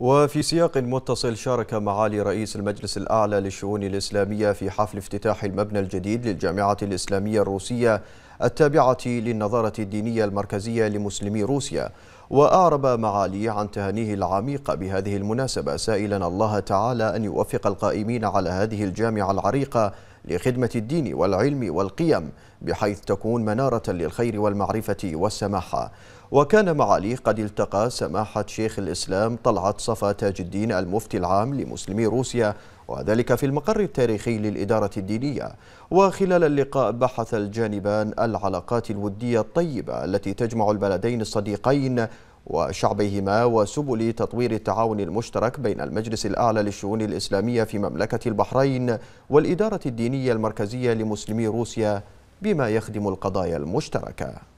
وفي سياق متصل شارك معالي رئيس المجلس الأعلى للشؤون الإسلامية في حفل افتتاح المبنى الجديد للجامعة الإسلامية الروسية التابعة للنظارة الدينية المركزية لمسلمي روسيا وأعرب معالي عن تهانيه العميقة بهذه المناسبة سائلا الله تعالى أن يوفق القائمين على هذه الجامعة العريقة لخدمة الدين والعلم والقيم بحيث تكون منارة للخير والمعرفة والسماحة وكان معاليه قد التقى سماحة شيخ الإسلام طلعت صفا تاج الدين المفتي العام لمسلمي روسيا وذلك في المقر التاريخي للإدارة الدينية وخلال اللقاء بحث الجانبان العلاقات الودية الطيبة التي تجمع البلدين الصديقين وشعبيهما وسبل تطوير التعاون المشترك بين المجلس الأعلى للشؤون الإسلامية في مملكة البحرين والإدارة الدينية المركزية لمسلمي روسيا بما يخدم القضايا المشتركه